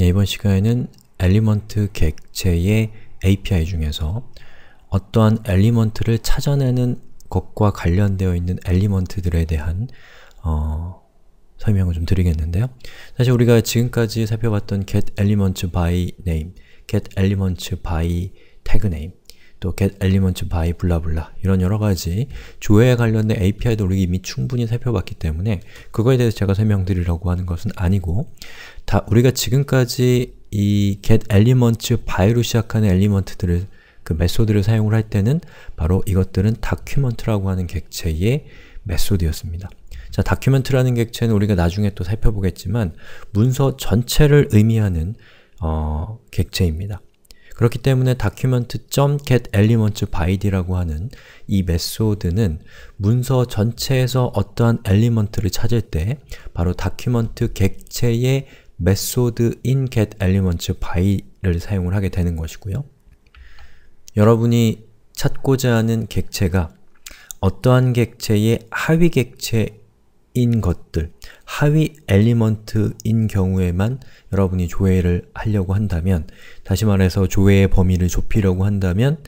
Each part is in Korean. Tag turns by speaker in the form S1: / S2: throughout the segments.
S1: 예, 이번 시간에는 엘리먼트 객체의 API 중에서 어떠한 엘리먼트를 찾아내는 것과 관련되어 있는 엘리먼트들에 대한 어, 설명을 좀 드리겠는데요. 사실 우리가 지금까지 살펴봤던 get element by name, get element by tag name 또 get e l e m e n t by 블라블라 이런 여러가지 조회에 관련된 API도 우리 이미 충분히 살펴봤기 때문에 그거에 대해서 제가 설명드리려고 하는 것은 아니고 다 우리가 지금까지 이 get e l e m e n t by로 시작하는 엘리먼트들을 그 메소드를 사용을 할 때는 바로 이것들은 document라고 하는 객체의 메소드였습니다. 자, document라는 객체는 우리가 나중에 또 살펴보겠지만 문서 전체를 의미하는 어, 객체입니다. 그렇기 때문에 document.get elements by d라고 하는 이 메소드는 문서 전체에서 어떠한 엘리먼트를 찾을 때 바로 document 객체의 메소드인 get elements by를 사용을 하게 되는 것이고요. 여러분이 찾고자 하는 객체가 어떠한 객체의 하위 객체 인 것들, 하위 엘리먼트인 경우에만 여러분이 조회를 하려고 한다면 다시 말해서 조회의 범위를 좁히려고 한다면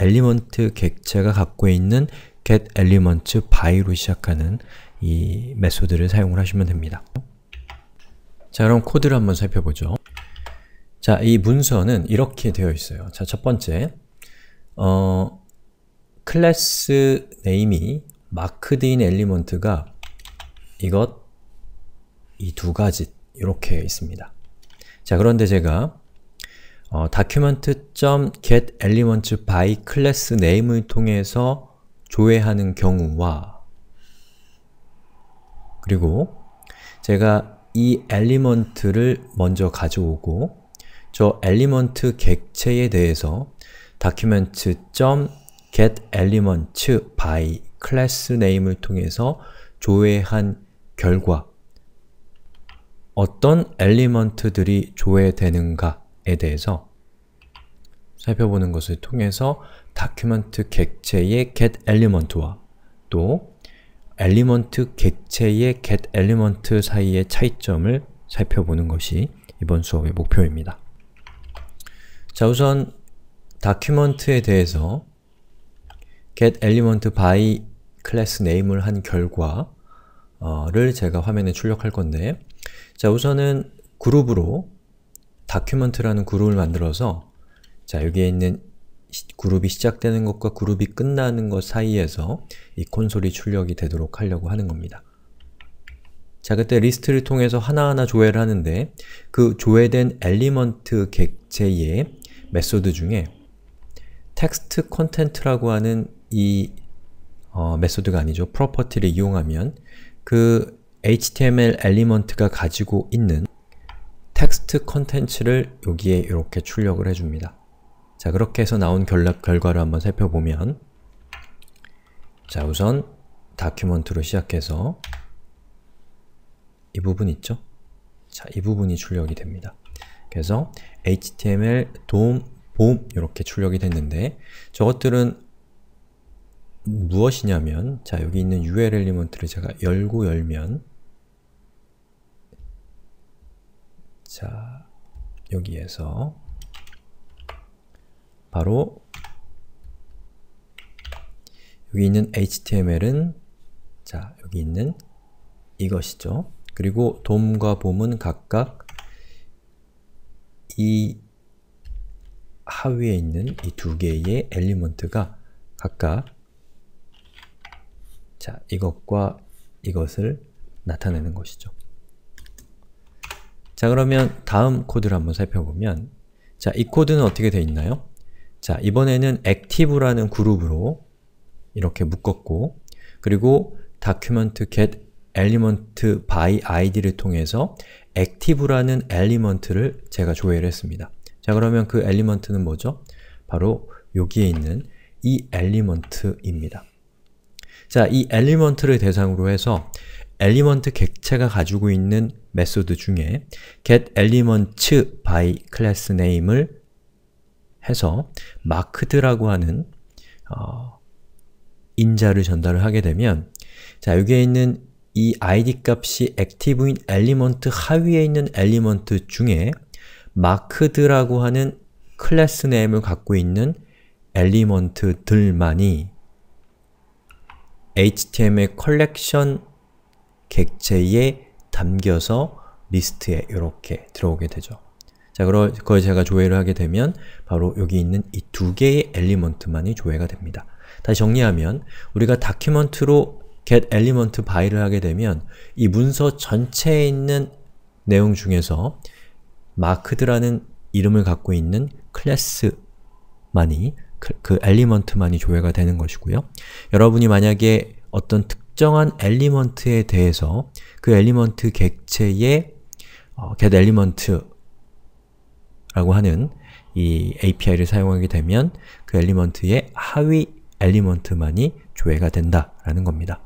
S1: 엘리먼트 객체가 갖고 있는 get element by로 시작하는 이 메소드를 사용을 하시면 됩니다. 자, 그럼 코드를 한번 살펴보죠. 자, 이 문서는 이렇게 되어 있어요. 자, 첫 번째 어, 클래스 네임이 마크드인 엘리먼트가 이것, 이 두 가지 이렇게 있습니다. 자, 그런데 제가 어, document.getElementsByClassName을 통해서 조회하는 경우와 그리고 제가 이 엘리먼트를 먼저 가져오고 저 엘리먼트 객체에 대해서 document.getElementsByClassName을 통해서 조회한 결과 어떤 엘리먼트들이 조회되는가에 대해서 살펴보는 것을 통해서 다큐먼트 객체의 getElement와 또 엘리먼트 객체의 getElement 사이의 차이점을 살펴보는 것이 이번 수업의 목표입니다. 자 우선 다큐먼트에 대해서 getElementBy 클래스 m e 을한 결과 를 제가 화면에 출력할 건데 자 우선은 그룹으로 다큐먼트라는 그룹을 만들어서 자 여기에 있는 그룹이 시작되는 것과 그룹이 끝나는 것 사이에서 이 콘솔이 출력이 되도록 하려고 하는 겁니다. 자 그때 리스트를 통해서 하나하나 조회를 하는데 그 조회된 엘리먼트 객체의 메소드 중에 텍스트 컨텐트라고 하는 이 어, 메소드가 아니죠. 프로퍼티를 이용하면 그 HTML 엘리먼트가 가지고 있는 텍스트 컨텐츠를 여기에 이렇게 출력을 해줍니다. 자, 그렇게 해서 나온 결락, 결과를 한번 살펴보면 자, 우선 다큐먼트로 시작해서 이 부분 있죠? 자, 이 부분이 출력이 됩니다. 그래서 html, dom, bom 이렇게 출력이 됐는데 저것들은 무엇이냐면 자 여기 있는 UL 엘리먼트를 제가 열고 열면 자 여기에서 바로 여기 있는 HTML은 자 여기 있는 이것이죠. 그리고 돔과 봄은 각각 이 하위에 있는 이 두 개의 엘리먼트가 각각 자, 이것과 이것을 나타내는 것이죠. 자, 그러면 다음 코드를 한번 살펴보면 자, 이 코드는 어떻게 되어 있나요? 자, 이번에는 active라는 그룹으로 이렇게 묶었고 그리고 document get element by id를 통해서 active라는 엘리먼트를 제가 조회를 했습니다. 자, 그러면 그 엘리먼트는 뭐죠? 바로 여기에 있는 이 엘리먼트입니다. 자, 이 엘리먼트를 대상으로 해서 엘리먼트 객체가 가지고 있는 메소드 중에 getElement by class name을 해서 marked라고 하는 어, 인자를 전달을 하게 되면 자, 여기에 있는 이 id 값이 a c t 액티브인 엘리먼트 하위에 있는 엘리먼트 중에 marked라고 하는 클래스 네임을 갖고 있는 엘리먼트들만이 HTML 컬렉션 객체에 담겨서 리스트에 이렇게 들어오게 되죠. 자, 그걸 제가 조회를 하게 되면 바로 여기 있는 이 두 개의 엘리먼트만이 조회가 됩니다. 다시 정리하면 우리가 다큐먼트로 get element by를 하게 되면 이 문서 전체에 있는 내용 중에서 마크드라는 이름을 갖고 있는 클래스만이 그, 그 엘리먼트만이 조회가 되는 것이고요. 여러분이 만약에 어떤 특정한 엘리먼트에 대해서 그 엘리먼트 객체의 어, get element라고 하는 이 API를 사용하게 되면 그 엘리먼트의 하위 엘리먼트만이 조회가 된다라는 겁니다.